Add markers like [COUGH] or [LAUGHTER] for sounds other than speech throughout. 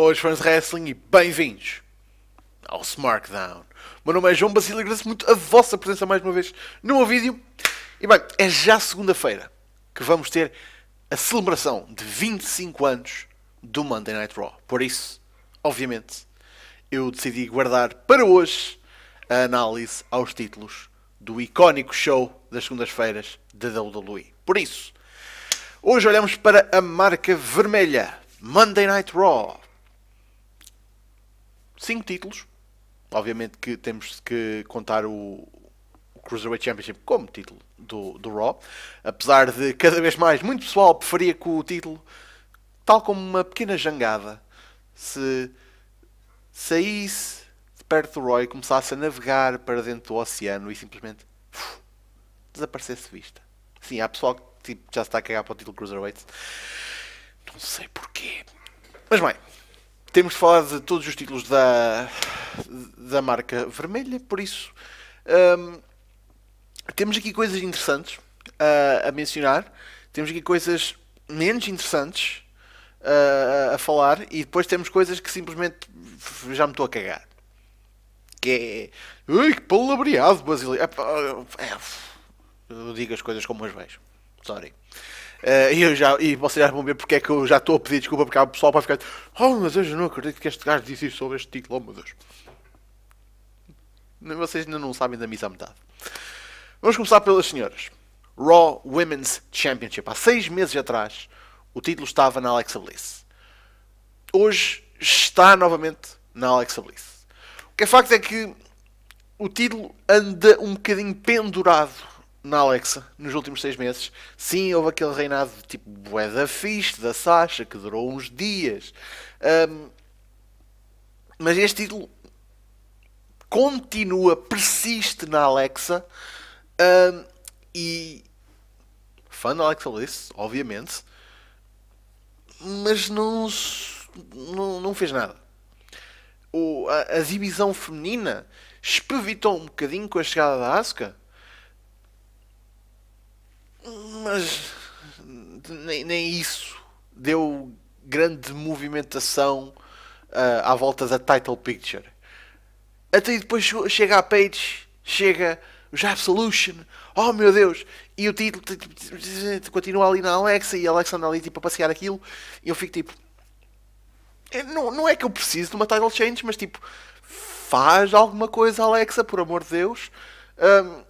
Boas fãs de wrestling e bem-vindos ao SmackDown. Meu nome é João Basílio e agradeço muito a vossa presença mais uma vez no meu vídeo. E bem, é já segunda-feira que vamos ter a celebração de 25 anos do Monday Night Raw. Por isso, obviamente, eu decidi guardar para hoje a análise aos títulos do icónico show das segundas-feiras da WWE. Por isso, hoje olhamos para a marca vermelha Monday Night Raw 5 títulos. Obviamente que temos que contar o, o Cruiserweight Championship como título do, do Raw. Apesar de cada vez mais muito pessoal preferia que o título, tal como uma pequena jangada, se saísse de perto do Roy e começasse a navegar para dentro do oceano e simplesmente uf, desaparecesse de vista. Sim, há pessoal que tipo, já se está a cagar para o título Cruiserweight. Não sei porquê. Mas bem, temos de falar de todos os títulos da, da marca vermelha, por isso um, temos aqui coisas interessantes a, a mencionar, temos aqui coisas menos interessantes a, a falar e depois temos coisas que simplesmente já me estou a cagar. Que é. Ui, que palavreado brasileiro! É, é, eu digo as coisas como as vejo. Sorry. Eh, e, eu já, e vocês já vão ver porque é que eu já estou a pedir desculpa, porque o pessoal para ficar. Oh, mas eu não acredito que este gajo disse isso sobre este título, oh meu Deus. Vocês ainda não sabem da missa à metade. Vamos começar pelas senhoras. Raw Women's Championship. Há seis meses atrás, o título estava na Alexa Bliss. Hoje está novamente na Alexa Bliss. O que é facto é que o título anda um bocadinho pendurado na Alexa nos últimos seis meses. Sim, houve aquele reinado de tipo bué da Fist, da Sasha, que durou uns dias. Um, mas este título continua, persiste na Alexa. Um, e. fã da Alexa Bliss, obviamente. Mas não, não, não fez nada. O, a, a divisão feminina espevitou um bocadinho com a chegada da Asuka mas nem, nem isso deu grande movimentação uh, à volta da title picture. Até aí depois chega a Page, chega o Absolution, oh meu Deus! E o título continua ali na Alexa e a Alexa anda ali tipo, a passear aquilo e eu fico tipo. É, não, não é que eu preciso de uma title change, mas tipo, faz alguma coisa, Alexa, por amor de Deus. Um,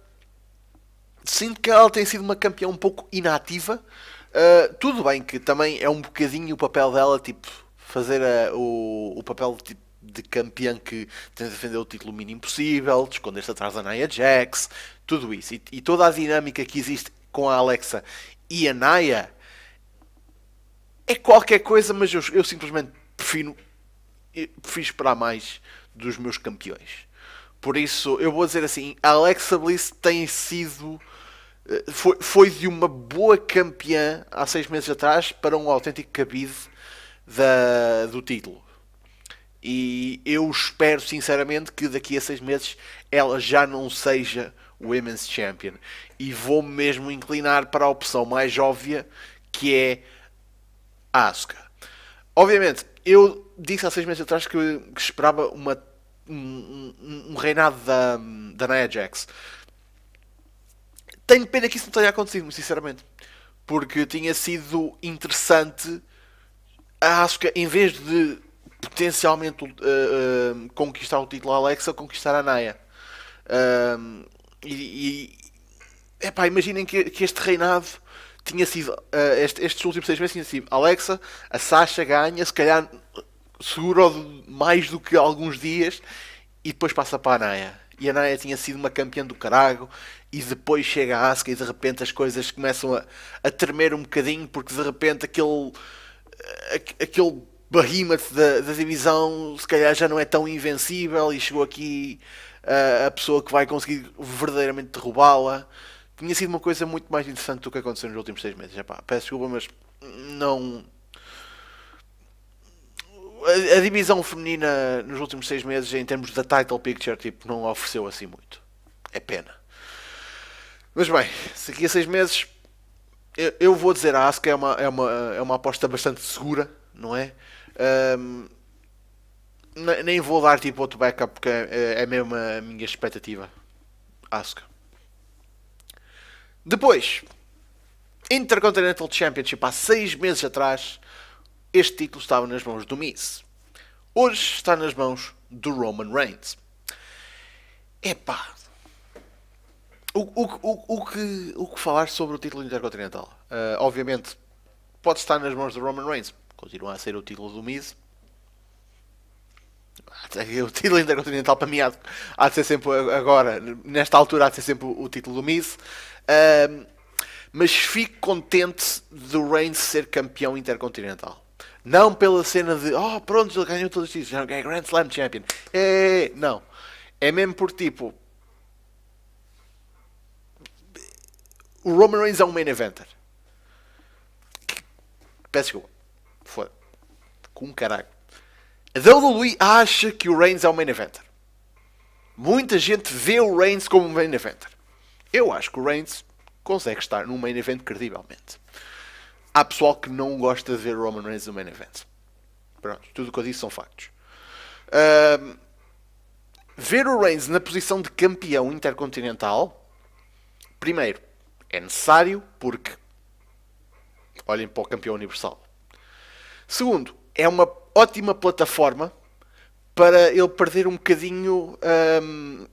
sinto que ela tem sido uma campeã um pouco inativa. Uh, tudo bem que também é um bocadinho o papel dela, tipo, fazer a, ah, o, o papel de tipo, campeã que tem de defender o título mínimo possível, de esconder-se atrás da Nia Jax, tudo isso. E, e, toda a dinâmica que existe com a Alexa e a Naya é qualquer coisa, mas eu, eu simplesmente prefiro, prefiro esperar mais dos meus campeões. Por isso, eu vou dizer assim: a Alexa Bliss tem sido eh, foi, foi de uma boa campeã há seis meses atrás para um autêntico cabide da, do título. E eu espero sinceramente que daqui a seis meses ela já não seja Women's Champion. E vou mesmo inclinar para a opção mais óbvia que é Asuka. Obviamente, eu disse há seis meses atrás que, que esperava uma, um, um, um reinado da, da Nia Jax. Tenho pena que isso não tenha acontecido, sinceramente. Porque tinha sido interessante a Asuka, em vez de potencialmente uh, uh, conquistar o título Alexa, conquistar a Naya. Uh, e, e epá, imaginem que, que, este reinado tinha sido, uh, este, estes últimos seis meses tinha sido Alexa, a Sasha ganha, se calhar seguro mais do que alguns dias, e depois passa para a Naya e a Naya tinha sido uma campeã do carago e depois chega a Asuka e de repente as coisas começam a, a tremer um bocadinho porque de repente aquele eh, a, aquele behemoth da, da, divisão se calhar já não é tão invencível e chegou aqui eh, a pessoa que vai conseguir verdadeiramente derrubá-la tinha sido uma coisa muito mais interessante do que aconteceu nos últimos seis meses Epá, peço desculpa mas não a, divisão feminina nos últimos seis meses, em termos da title picture, tipo, não ofereceu assim muito. É pena. Mas bem, se aqui a seis meses, eu, eu vou dizer a Asuka é uma, é, uma, é uma aposta bastante segura, não é? Um, nem vou dar tipo outro backup porque é, é, é mesmo a minha expectativa. Asuka. Depois, Intercontinental Championship há seis meses atrás, este título estava nas mãos do Miz. Hoje está nas mãos do Roman Reigns. Epá! O, o, o, o, que, o que falar sobre o título intercontinental? Uh, obviamente, pode estar nas mãos do Roman Reigns. Continua a ser o título do Miz. [LAUGHS] O título intercontinental para mim há, há de ser sempre agora, nesta altura, há de ser sempre o, título do Miz. Uh, mas fico contente do Reigns ser campeão intercontinental. Não pela cena de, oh, pronto, ele ganhou todos os títulos, é Grand Slam Champion. É, não. É mesmo por tipo. O Roman Reigns é um main eventer. Peço que Foda. Com caralho. A WWE acha que o Reigns é um main eventer. Muita gente vê o Reigns como um main eventer. Eu acho que o Reigns consegue estar num main event credivelmente há pessoal que não gosta de ver Roman Reigns no main event. Pronto, tudo o que eu disse são factos. Uh, ver o Reigns na posição de campeão intercontinental, primeiro, é necessário porque olhem para o campeão universal. Segundo, é uma ótima plataforma para ele perder um bocadinho um,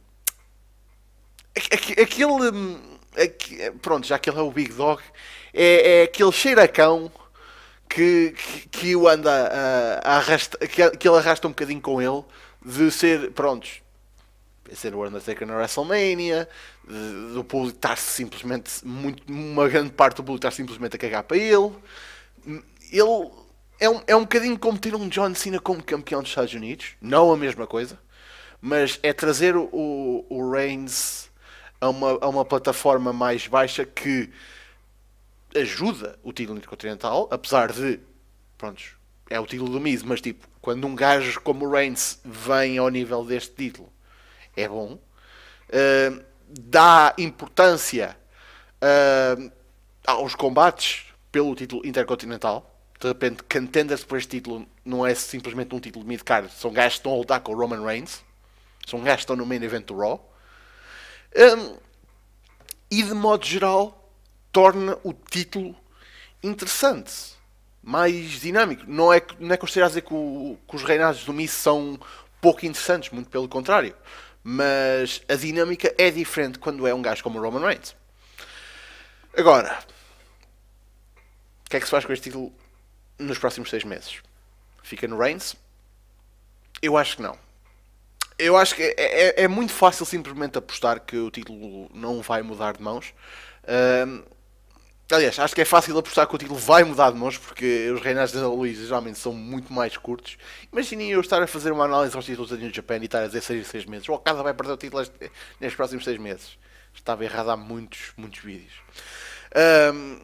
aquele. Hum, eh, pronto, já que ele é o Big Dog, é, é aquele cheiracão que, que, que o anda a, a arrasta, que, que ele arrasta um bocadinho com ele, de ser, prontos, ser o Undertaker na WrestleMania, de, do público estar simplesmente, muito, uma grande parte do público estar simplesmente a cagar para ele. Ele é um, é um bocadinho como ter um John Cena como campeão dos Estados Unidos, não a mesma coisa, mas é trazer o, o, o Reigns a uma, a uma plataforma mais baixa que ajuda o título intercontinental, apesar de, pronto é o título do Miz, mas tipo, quando um gajo como o Reigns vem ao nível deste título, é bom. Uh, dá importância uh, aos combates pelo título intercontinental. De repente, contenders por este título não é simplesmente um título de mid-card, são gajos que estão a lutar com o Roman Reigns, são gajos que estão no main event do Raw. Um, e, de modo geral, torna o título interessante, mais dinâmico. Não é, não é que eu esteja a dizer que, o, que os reinados do Miss são pouco interessantes, muito pelo contrário. Mas a dinâmica é diferente quando é um gajo como o Roman Reigns. Agora, o que é que se faz com este título nos próximos seis meses? Fica no Reigns? Eu acho que não eu acho que é, é, é, muito fácil simplesmente apostar que o título não vai mudar de mãos. Um, aliás, acho que é fácil apostar que o título vai mudar de mãos porque os reinados da Luísa geralmente são muito mais curtos. Imaginem eu estar a fazer uma análise aos títulos da New Japan e estar a dizer 6 meses. O oh, Okada vai perder o título nestes próximos 6 meses. Estava errado há muitos, muitos vídeos. Um,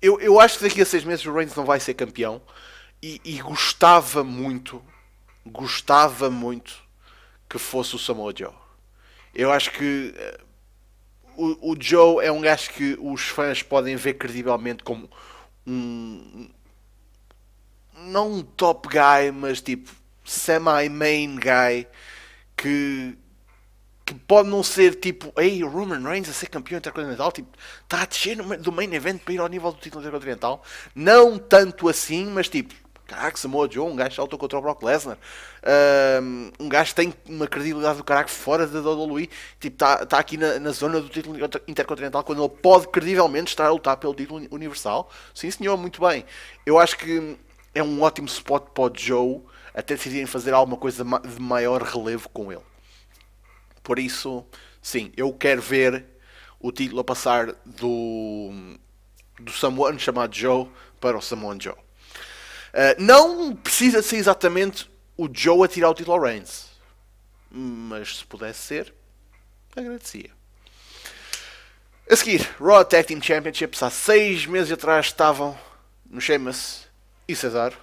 eu, eu acho que daqui a 6 meses o Reigns não vai ser campeão e, e gostava muito gostava muito que fosse o Samoa Joe. Eu acho que eh, o, o Joe é um gajo que os fãs podem ver credivelmente como um. Não um top guy, mas tipo semi-main guy que, que pode não ser tipo, ei, o Roman Reigns a ser campeão intercontinental, tipo, está a descer do main event para ir ao nível do título intercontinental. Não tanto assim, mas tipo, Caraca, Samoa Joe, um gajo saltou contra o Brock Lesnar. Um, um gajo tem uma credibilidade do caraco fora da WWE. Tipo, está tá aqui na, na, zona do título intercontinental quando ele pode credivelmente estar a lutar pelo título universal. Sim, senhor, muito bem. Eu acho que é um ótimo spot para o Joe até decidirem fazer alguma coisa de maior relevo com ele. Por isso, sim, eu quero ver o título a passar do, do Samoan chamado Joe para o Samoan Joe. Eh, não precisa ser exatamente o Joe a tirar o título ao Reigns. Mas se pudesse ser, agradecia. A seguir, Raw Tag Team Championships. Há seis meses atrás estavam no Sheamus e Cesaro.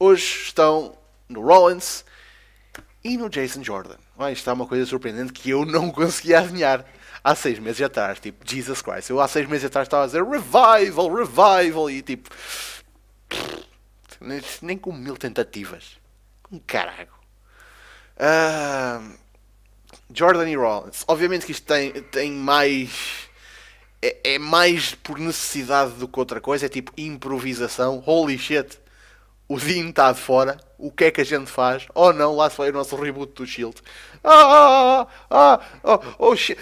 Hoje estão no Rollins e no Jason Jordan. Ah, isto é uma coisa surpreendente que eu não [LAUGHS] conseguia adivinhar há seis meses atrás. Tipo, Jesus Christ. Eu há seis meses atrás estava a dizer revival, revival e tipo. Nem com mil tentativas. Com carago. Uh, Jordan e Rollins. Obviamente que isto tem, tem mais. É, é, mais por necessidade do que outra coisa. É tipo improvisação. Holy shit. O Dean está de fora. O que é que a gente faz? Oh não, lá se vai o nosso reboot do Shield. Ah, ah, ah, ah, oh, oh shit.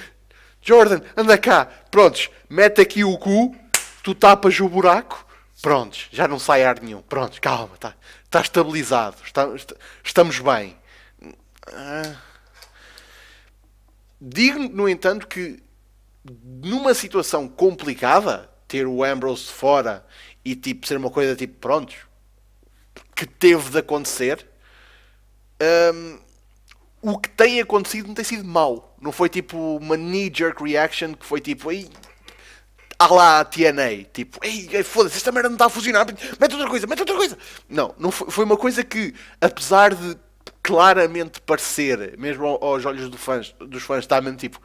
Jordan, anda cá. Prontos, mete aqui o cu. Tu tapas o buraco Prontos, já não sai ar nenhum. Prontos, calma, está tá estabilizado. Está, está, estamos bem. Ah. Digo, no entanto, que numa situação complicada, ter o Ambrose fora e tipo ser uma coisa tipo prontos que teve de acontecer um, o que tem acontecido não tem sido mau não foi tipo uma knee jerk reaction que foi tipo à lá TNA, tipo, ei, foda-se, esta merda não está a funcionar, mete outra coisa, mete outra coisa. Não, não foi, foi uma coisa que, apesar de claramente parecer, mesmo aos olhos do fãs, dos fãs, está mesmo tipo,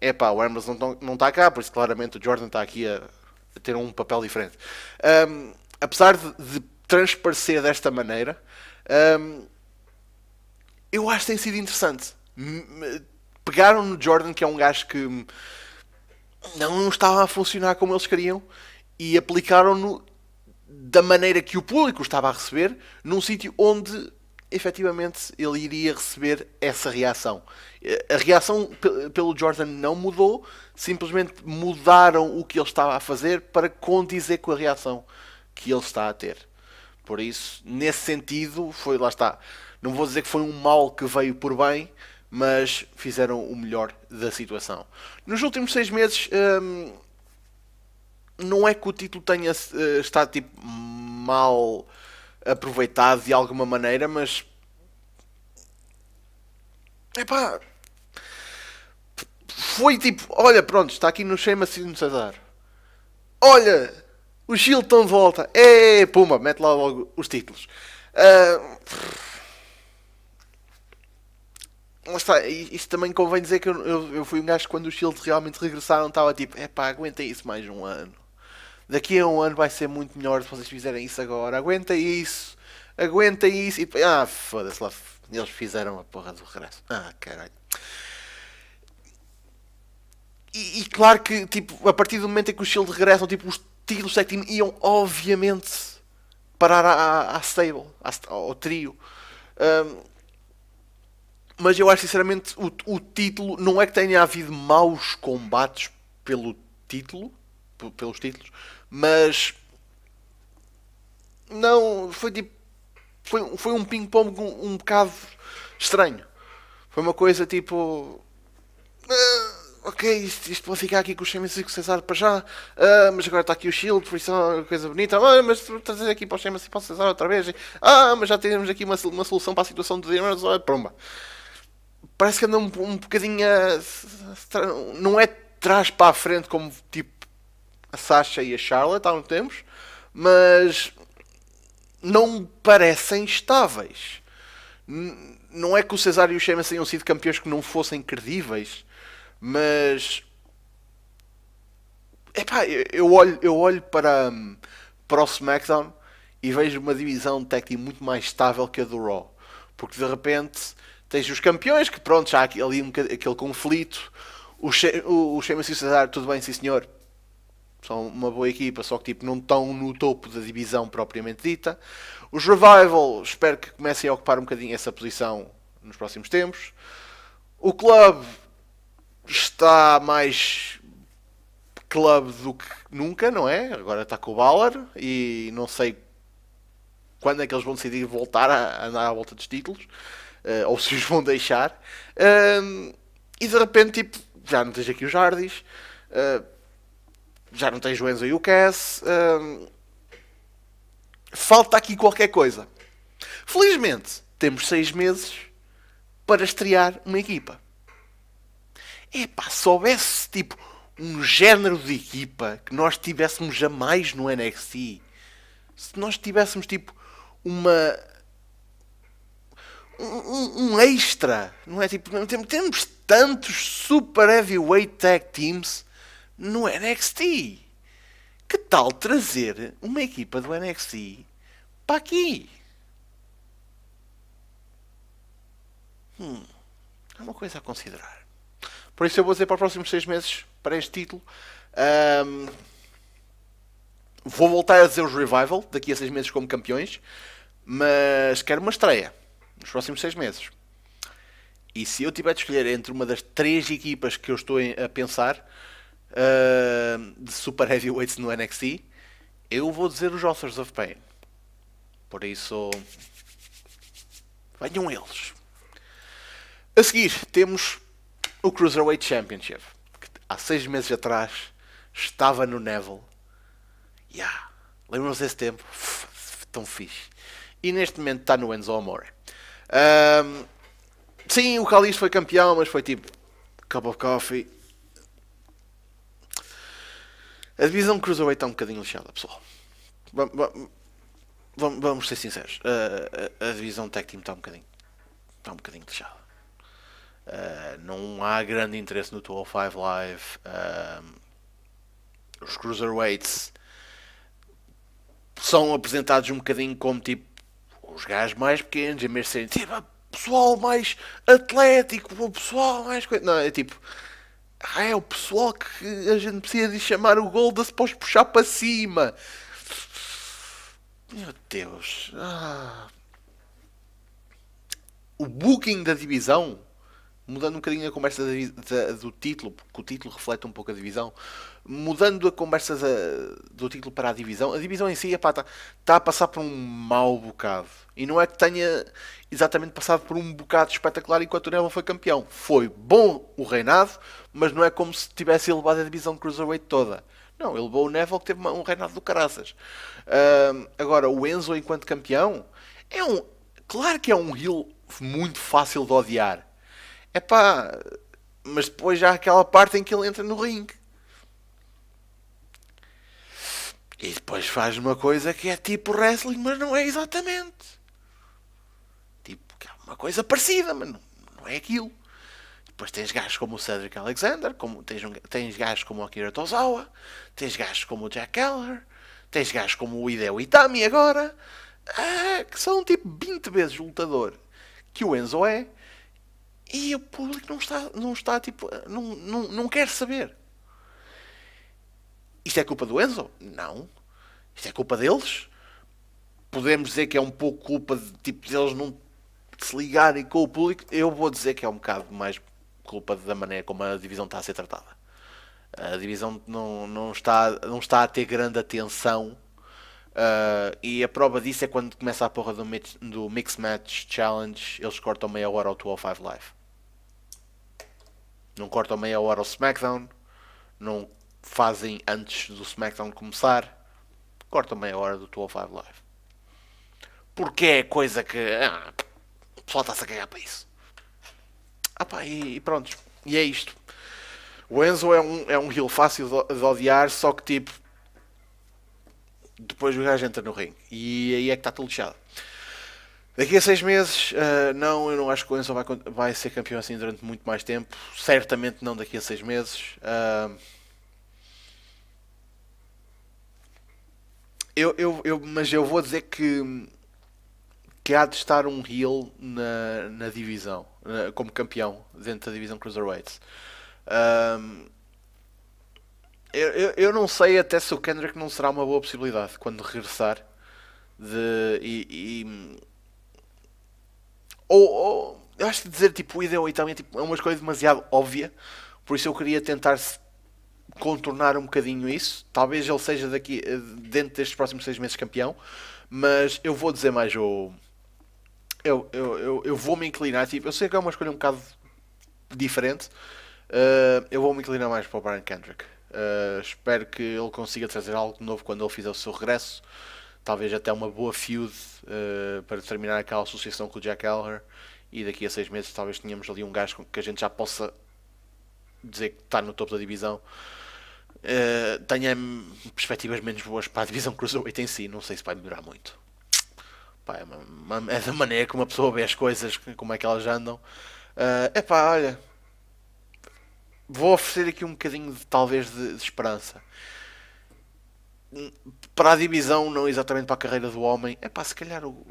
é pá, o Hermes não está cá, por isso claramente o Jordan está aqui a, a, ter um papel diferente. Um, apesar de, de transparecer desta maneira, um, eu acho que tem sido interessante. Pegaram no Jordan, que é um gajo que não estava a funcionar como eles queriam e aplicaram-no da maneira que o público estava a receber, num sítio onde efetivamente ele iria receber essa reação. Eh, a reação pelo Jordan não mudou, simplesmente mudaram o que ele estava a fazer para condizer com a reação que ele está a ter. Por isso, nesse sentido, foi lá está. Não vou dizer que foi um mal que veio por bem, mas fizeram o melhor da situação. Nos últimos seis meses, hum, não é que o título tenha uh, estado tipo, mal aproveitado de alguma maneira, mas. Epá. Foi tipo, olha, pronto, está aqui no Shema Sino Cesar. Olha, o de volta. É, puma, mete lá logo os títulos. Uh, Está, isso também convém dizer que eu, eu, eu, fui um gajo que quando os Shields realmente regressaram estava tipo, é pá, aguenta isso mais um ano. Daqui a um ano vai ser muito melhor se vocês fizerem isso agora. aguenta isso, aguenta isso. E, ah, foda-se lá, eles fizeram a porra do regresso. Ah, caralho. E, e, claro que, tipo, a partir do momento em que os Shield regressam, tipo, os títulos do team iam, obviamente, parar à, à stable, à, ao trio. Um, mas eu acho sinceramente o, o título não é que tenha havido maus combates pelo título, pelos títulos, mas não foi tipo foi, foi um ping-pong um, um bocado estranho. Foi uma coisa tipo. Uh, ok, isto, isto pode ficar aqui com o Sheamus e com o Cesar para já, uh, mas agora está aqui o Shield, por isso é uma coisa bonita. Ah, mas trazer aqui para o Sheamus e para o Cesar outra vez. Ah, mas já temos aqui uma, uma solução para a situação do irmãos. Ah, promba parece que anda um, um bocadinho a, não é trás para a frente como tipo a Sasha e a Charlotte há um tempo, mas não parecem estáveis. N não é que o César e o Sheamus tenham sido campeões que não fossem credíveis, mas epá, eu olho, eu olho para, hum, para o SmackDown e vejo uma divisão tag team muito mais estável que a do Raw. Porque de repente Tens os campeões, que pronto, já há ali um, aquele conflito. O, che, o, o Sheamus e o Cesar, tudo bem, sim senhor. São uma boa equipa, só que tipo, não estão no topo da divisão propriamente dita. Os Revival, espero que comecem a ocupar um bocadinho essa posição nos próximos tempos. O clube está mais clube do que nunca, não é? Agora está com o Balor e não sei quando é que eles vão decidir voltar a andar à volta dos títulos uh, ou se os vão deixar. e de repente, tipo, já não tens aqui o Jardis, uh, eh, já não tens o Enzo e o Cass. falta aqui qualquer coisa. Felizmente, temos seis meses para estrear uma equipa. Epá, se houvesse tipo um género de equipa que nós tivéssemos jamais no NXT, se nós tivéssemos tipo uma um, um, extra, não é? Tipo, temos tantos super heavyweight tag teams no NXT. Que tal trazer uma equipa do NXT para aqui? Hum, é uma coisa a considerar. Por isso eu vou dizer para os próximos seis meses, para este título, um, vou voltar a dizer os Revival, daqui a seis meses como campeões, mas quero uma estreia nos próximos seis meses. E se eu tiver de escolher entre uma das três equipas que eu estou a pensar uh, de super heavyweights no NXT, eu vou dizer os Authors of Pain. Por isso, venham eles. A seguir, temos o Cruiserweight Championship, que há seis meses atrás estava no Neville. Yeah. Lembram-se desse tempo? Uf, tão fixe. E neste momento está no Enzo Amore. Um, sim, o Calisto foi campeão, mas foi tipo cup of coffee. A divisão Cruiserweight está um bocadinho lixada, pessoal. Vamos, vamos, vamos ser sinceros. A, a, a, divisão Tech Team está um bocadinho, está um bocadinho lixada. Uh, não há grande interesse no 205 Live. os Cruiserweights são apresentados um bocadinho como tipo os gajos mais pequenos a Mercedes, tipo, pessoal mais atlético, o pessoal mais. Não, é tipo. Ah, é o pessoal que a gente precisa de chamar o Goldas para os puxar para cima. Meu Deus. Ah. O booking da divisão. Mudando um bocadinho a conversa da, da, do título, porque o título reflete um pouco a divisão mudando a conversa da, do título para a divisão, a divisão em si está tá a passar por um mau bocado. E não é que tenha exatamente passado por um bocado espetacular enquanto o Neville foi campeão. Foi bom o reinado, mas não é como se tivesse elevado a divisão Cruiserweight toda. Não, ele levou o Neville que teve uma, um reinado do caraças. Uh, agora, o Enzo enquanto campeão é um... Claro que é um heel muito fácil de odiar. É pá... Mas depois já há aquela parte em que ele entra no ringue E depois faz uma coisa que é tipo wrestling, mas não é exatamente. Tipo, é uma coisa parecida, mas não, não é aquilo. Depois tens gajos como o Cedric Alexander, como, tens, um, tens gajos como o Akira Tozawa, tens gajos como o Jack Keller, tens gajos como o Hideo Itami agora, ah, que são tipo 20 vezes lutador que o Enzo é, e o público não está, não está tipo, não, não, não quer saber. Isto é culpa do Enzo? Não. Isto é culpa deles? Podemos dizer que é um pouco culpa de tipo deles não se ligarem com o público? Eu vou dizer que é um bocado mais culpa da maneira como a divisão está a ser tratada. A divisão não, não, está, não está a ter grande atenção. Uh, e a prova disso é quando começa a porra do, mix, do Mix Match Challenge, eles cortam meia hora ao 205 Live. Não cortam meia hora ao SmackDown, não fazem antes do SmackDown começar, corta meia hora do 205 Live. Porque é coisa que. Ah, o pessoal está-se a cagar para isso. Ah pá, e, e pronto. E é isto. O Enzo é um, é um heel fácil de odiar, só que tipo. Depois o gajo entra no ringue. E aí é que está tudo lixado. Daqui a seis meses, uh, não, eu não acho que o Enzo vai, vai ser campeão assim durante muito mais tempo. Certamente não daqui a seis meses. Uh, Eu, eu, eu, mas eu vou dizer que, que há de estar um heel na, na divisão, na, como campeão dentro da divisão Cruiserweights. Um, eu, eu, eu, não sei até se o Kendrick não será uma boa possibilidade quando regressar de, e, e ou, ou, eu acho que dizer tipo idem ou então é, tipo, é uma coisa demasiado óbvia por isso eu queria tentar contornar um bocadinho isso. Talvez ele seja daqui eh, dentro destes próximos seis meses campeão, mas eu vou dizer mais o. Eu, eu, eu, eu vou me inclinar, tipo, eu sei que é uma escolha um bocado diferente. Uh, eu vou me inclinar mais para o Brian Kendrick. Uh, espero que ele consiga trazer algo de novo quando ele fizer o seu regresso. Talvez até uma boa feud uh, para terminar aquela associação com o Jack Elher. E daqui a seis meses talvez tenhamos ali um gajo que a gente já possa dizer que está no topo da divisão. Eh, tenha perspectivas menos boas para a divisão Cruiserweight em si. Não sei se vai melhorar muito. Pá, é, uma, é, da maneira como uma pessoa vê as coisas, como é que elas andam. É uh, eh, pá, olha. Vou oferecer aqui um bocadinho, de, talvez, de, de esperança para a divisão, não exatamente para a carreira do homem, é pá, se calhar o,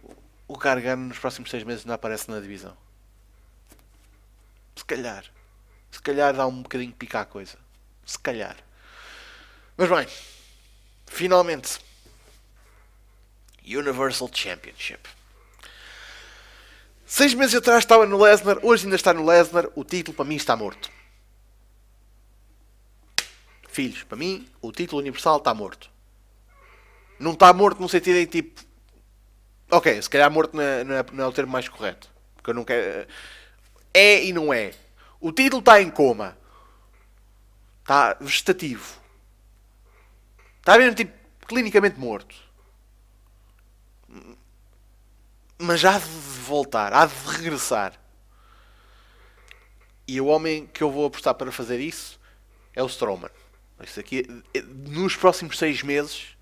o Gargano nos próximos seis meses não aparece na divisão. Se calhar. Se calhar dá um bocadinho de pica à coisa. Se calhar. Mas bem, finalmente, Universal Championship. Seis meses atrás estava no Lesnar, hoje ainda está no Lesnar, o título para mim está morto. Filhos, para mim o título universal está morto. Não está morto no sentido em tipo. Ok, se calhar morto não é, não é, não é o termo mais correto. Porque eu não quero. É e não é. O título está em coma. Está vegetativo Está mesmo tipo clinicamente morto. Mas há de voltar, há de regressar. E o homem que eu vou apostar para fazer isso é o Strowman. Isso aqui, eh, nos próximos seis meses,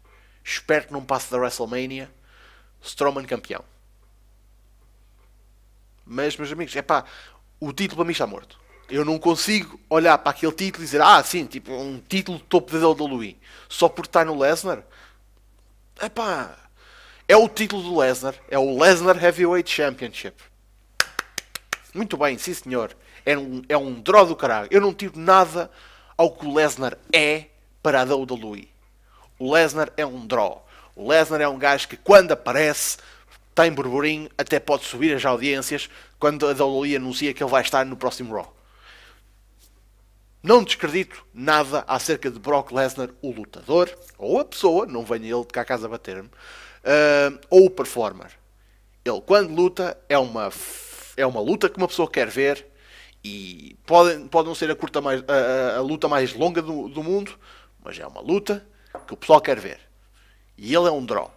espero que não passe da WrestleMania, Strowman campeão. Mas, meus amigos, é pá, o título para mim está morto. Eu não consigo olhar para aquele título e dizer, ah, sim, tipo, um título topo da WWE. Só por estar no Lesnar? Epá, é o título do Lesnar. É o Lesnar Heavyweight Championship. Muito bem, sim senhor. É um, é um draw do caralho. Eu não tiro nada ao que o Lesnar é para a WWE. O Lesnar é um draw. O Lesnar é um gajo que quando aparece tem burburinho, até pode subir as audiências quando a WWE anuncia que ele vai estar no próximo Raw. Não descredito nada acerca de Brock Lesnar, o lutador, ou a pessoa, não venha ele de cá a casa bater-me, uh, ou o performer. Ele, quando luta, é uma, é uma luta que uma pessoa quer ver e pode, pode não ser a, curta mais, a, a, luta mais longa do, do mundo, mas é uma luta que o pessoal quer ver. E ele é um draw.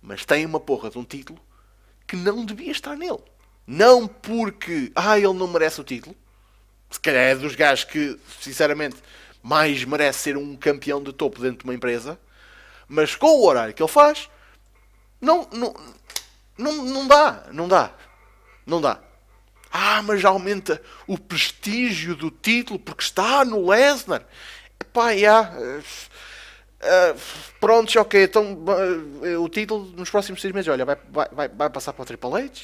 Mas tem uma porra de um título que não devia estar nele. Não porque, ah, ele não merece o título se calhar é dos gajos que, sinceramente, mais merece ser um campeão de topo dentro de uma empresa, mas com o horário que ele faz, não, não, não, não dá, não dá, não dá. Ah, mas aumenta o prestígio do título porque está no Lesnar. Pá, já. Uh, eh, uh, eh, prontos, ok. Então uh, o título nos próximos seis meses, olha, vai, vai, vai, vai passar para o Triple H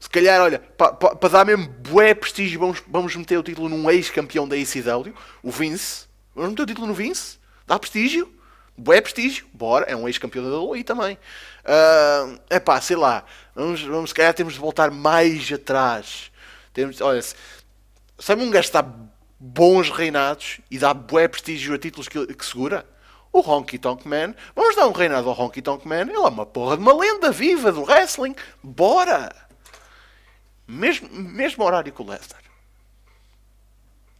se calhar, olha, para pa, pa dar mesmo bué prestígio, vamos, vamos meter o título num ex-campeão da ECW, o Vince. Vamos meter o título no Vince? Dá prestígio? Bué prestígio? Bora, é um ex-campeão da WWE também. É uh, ah, pá, sei lá. Vamos, vamos, se calhar temos de voltar mais atrás. Temos, olha, se, sabe é um gajo que dá bons reinados e dá bué prestígio a títulos que, que segura? o Honky Tonk Man. Vamos dar um reinado ao Honky Tonk Man. Ele é uma porra de uma lenda viva do wrestling. Bora! mesmo, mesmo horário que o Lesnar.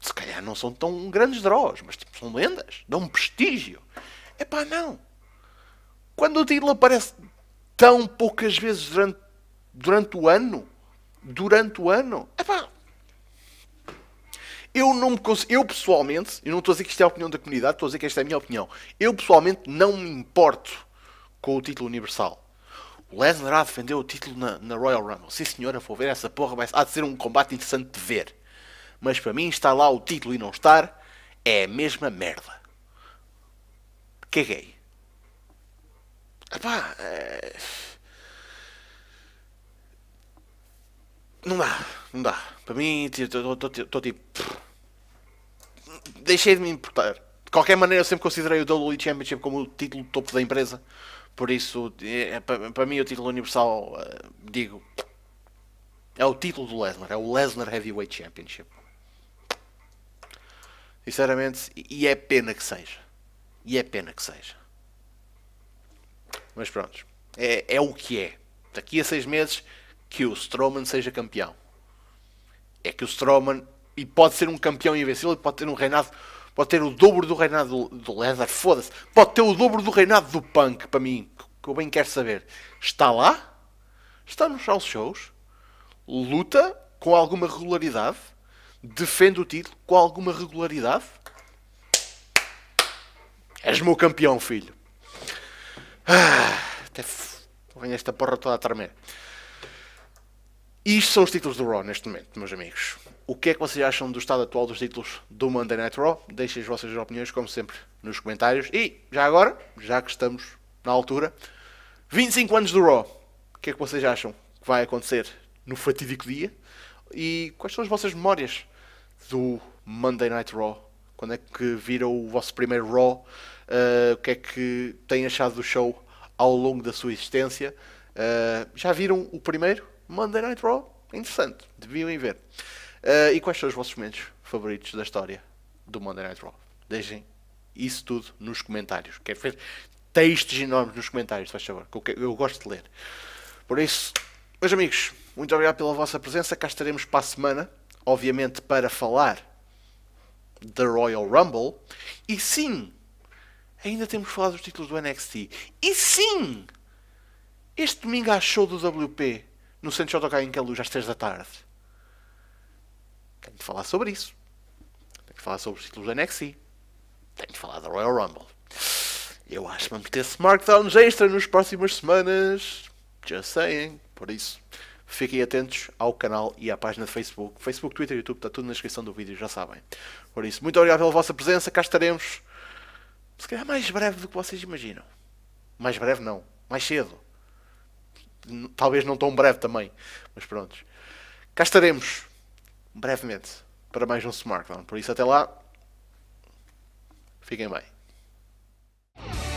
Se calhar não são tão grandes draws, mas tipo, são lendas, dão prestígio. É pá, não. Quando o título aparece tão poucas vezes durante, durante o ano, durante o ano, é pá. Eu não me consigo, eu pessoalmente, eu não estou a dizer que isto é a opinião da comunidade, estou a dizer que esta é a minha opinião. Eu pessoalmente não me importo com o título universal o Lesnar há defendeu o título na, na, Royal Rumble. Sim senhora, vou ver essa porra, vai, há de ser um combate interessante de ver. Mas para mim, estar lá o título e não estar é a mesma merda. Caguei. Epá, é... Não dá, não dá. Para mim, estou tipo. Deixei de me importar. De qualquer maneira, eu sempre considerei o WWE Championship como o título topo da empresa. Por isso, é, é para, para mim, o título universal, eh, digo, é o título do Lesnar, é o Lesnar Heavyweight Championship. Sinceramente, e é pena que seja. E é pena que seja. Mas pronto, é, é o que é. Daqui a seis meses, que o Strowman seja campeão. É que o Strowman, e pode ser um campeão invencível, e pode ter um reinado pode ter o dobro do reinado do, Leather, foda-se, pode ter o dobro do reinado do Punk, para mim, que eu bem quero saber. Está lá, está nos shows, luta com alguma regularidade, defende o título com alguma regularidade. És meu campeão, filho. Ah, até f... Venho esta porra toda a tremer. isto são os títulos do Raw neste momento, meus amigos. O que é que vocês acham do estado atual dos títulos do Monday Night Raw? Deixem as vossas opiniões, como sempre, nos comentários. E, já agora, já que estamos na altura, 25 anos do Raw. O que é que vocês acham que vai acontecer no fatídico dia? E quais são as vossas memórias do Monday Night Raw? Quando é que viram o vosso primeiro Raw? Uh, o que é que têm achado do show ao longo da sua existência? Uh, já viram o primeiro Monday Night Raw? Interessante, deviam ir ver. Uh, e quais são os vossos momentos favoritos da história do Monday Night Raw? Deixem isso tudo nos comentários. Quero ver textos enormes nos comentários, faz favor, que eu, eu gosto de ler. Por isso, meus amigos, muito obrigado pela vossa presença. Cá estaremos para a semana, obviamente, para falar da Royal Rumble. E sim, ainda temos falado dos títulos do NXT. E sim, este domingo há show do WP no Centro de Autocarro em Queluz às 3 da tarde. Tenho de falar sobre isso. Tenho de falar sobre os títulos da NXT. Tenho de falar da Royal Rumble. Eu acho que vamos ter Smartdowns extra nas próximas semanas. Just saying. Por isso, fiquem atentos ao canal e à página de Facebook. Facebook, Twitter, YouTube, está tudo na descrição do vídeo, já sabem. Por isso, muito obrigado pela vossa presença. Cá estaremos. Se calhar mais breve do que vocês imaginam. Mais breve não. Mais cedo. Talvez não tão breve também. Mas prontos. Cá estaremos brevemente para mais um Smartdown. Por isso, até lá, fiquem bem.